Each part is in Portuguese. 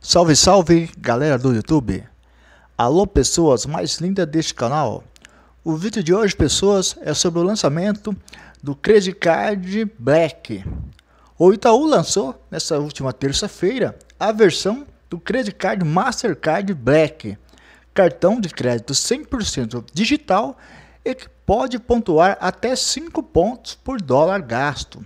Salve, salve, galera do YouTube. Alô, pessoas mais lindas deste canal. O vídeo de hoje, pessoas, é sobre o lançamento do Credit Card Black. O Itaú lançou, nesta última terça-feira, a versão do Credit Card Mastercard Black, cartão de crédito 100% digital e que pode pontuar até 5 pontos por dólar gasto.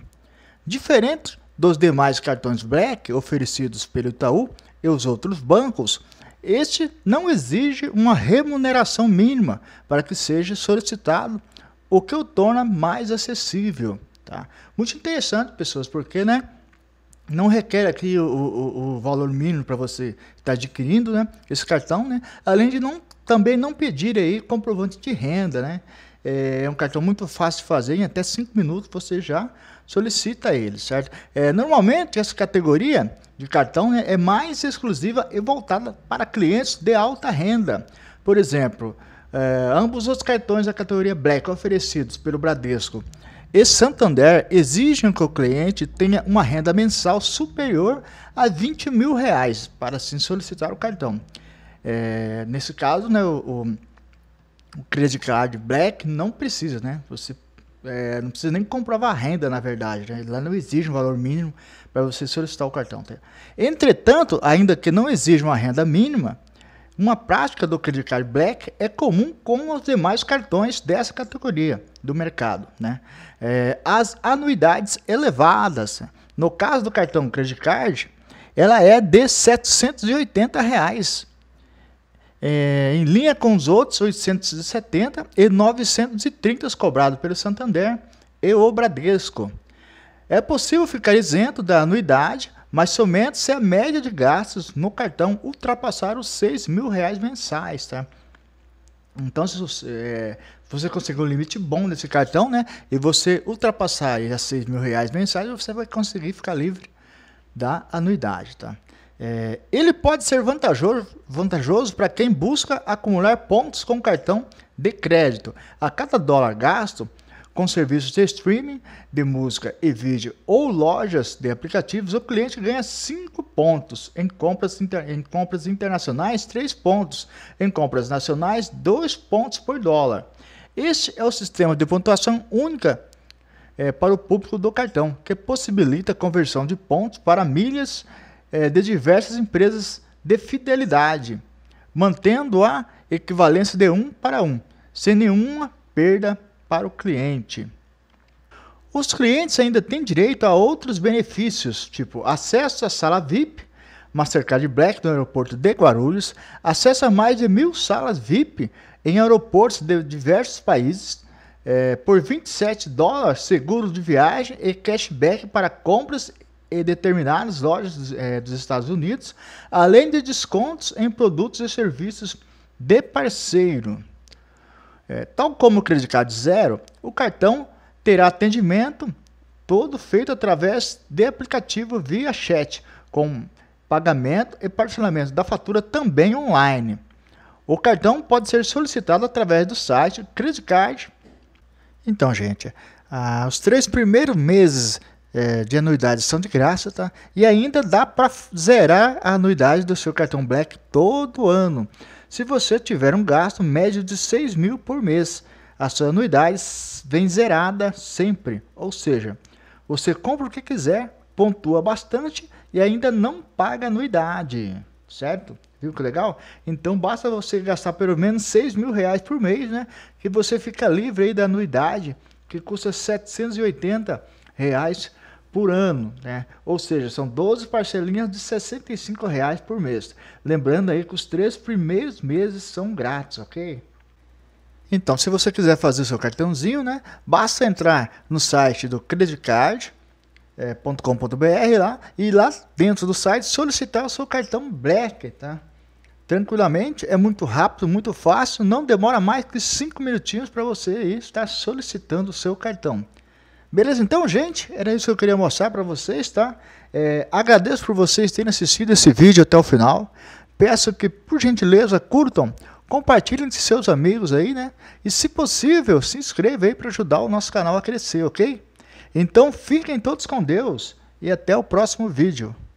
Diferente dos demais cartões Black oferecidos pelo Itaú, e os outros bancos, este não exige uma remuneração mínima para que seja solicitado, o que o torna mais acessível. Tá? Muito interessante, pessoas, porque né, não requer aqui o, o, o valor mínimo para você estar adquirindo né, esse cartão, né? além de não, também não pedir aí comprovante de renda. Né? É um cartão muito fácil de fazer, em até 5 minutos você já solicita ele, certo? É, normalmente essa categoria de cartão né, é mais exclusiva e voltada para clientes de alta renda. Por exemplo, eh, ambos os cartões da categoria Black oferecidos pelo Bradesco e Santander exigem que o cliente tenha uma renda mensal superior a 20 mil reais para se solicitar o cartão. É, nesse caso, né, o, o, o Credit Card Black não precisa, né? Você é, não precisa nem comprovar renda, na verdade. Né? Lá não exige um valor mínimo para você solicitar o cartão. Tá? Entretanto, ainda que não exija uma renda mínima, uma prática do Credit Card Black é comum com os demais cartões dessa categoria do mercado. Né? É, as anuidades elevadas, no caso do cartão Credit Card, ela é de R$ 780. Reais é, em linha com os outros 870 e 930 cobrados pelo Santander e o Bradesco. É possível ficar isento da anuidade, mas somente se a média de gastos no cartão ultrapassar os 6 mil reais mensais, tá? Então, se você, é, você conseguir um limite bom nesse cartão, né? E você ultrapassar esses 6 mil reais mensais, você vai conseguir ficar livre da anuidade, tá? É, ele pode ser vantajoso, vantajoso para quem busca acumular pontos com cartão de crédito. A cada dólar gasto com serviços de streaming de música e vídeo ou lojas de aplicativos, o cliente ganha 5 pontos. Em compras, inter, em compras internacionais, 3 pontos. Em compras nacionais, 2 pontos por dólar. Este é o sistema de pontuação única é, para o público do cartão, que possibilita a conversão de pontos para milhas é, de diversas empresas de fidelidade, mantendo a equivalência de um para um, sem nenhuma perda para o cliente. Os clientes ainda têm direito a outros benefícios, tipo acesso à sala VIP, Mastercard Black no aeroporto de Guarulhos, acesso a mais de mil salas VIP em aeroportos de diversos países, é, por 27 dólares, seguro de viagem e cashback para compras e determinadas lojas é, dos Estados Unidos, além de descontos em produtos e serviços de parceiro. É, tal então, como o Credit Card Zero, o cartão terá atendimento todo feito através de aplicativo via chat, com pagamento e parcelamento da fatura também online. O cartão pode ser solicitado através do site Credit Card. Então, gente, ah, os três primeiros meses é, de anuidade são de graça, tá? E ainda dá para zerar a anuidade do seu cartão Black todo ano. Se você tiver um gasto médio de 6 mil por mês, a sua anuidade vem zerada sempre. Ou seja, você compra o que quiser, pontua bastante e ainda não paga anuidade, certo? Viu que legal? Então basta você gastar pelo menos 6 mil reais por mês, né? Que você fica livre aí da anuidade, que custa 780 reais por ano, né? Ou seja, são 12 parcelinhas de R$ 65 reais por mês. Lembrando aí que os três primeiros meses são grátis, ok? Então, se você quiser fazer o seu cartãozinho, né? Basta entrar no site do Creditcard.com.br eh, é, lá e lá dentro do site solicitar o seu cartão Black, tá? Tranquilamente, é muito rápido, muito fácil, não demora mais que 5 minutinhos para você estar solicitando o seu cartão. Beleza? Então, gente, era isso que eu queria mostrar para vocês, tá? É, agradeço por vocês terem assistido esse vídeo até o final. Peço que, por gentileza, curtam, compartilhem com seus amigos aí, né? E, se possível, se inscreva aí para ajudar o nosso canal a crescer, ok? Então, fiquem todos com Deus e até o próximo vídeo.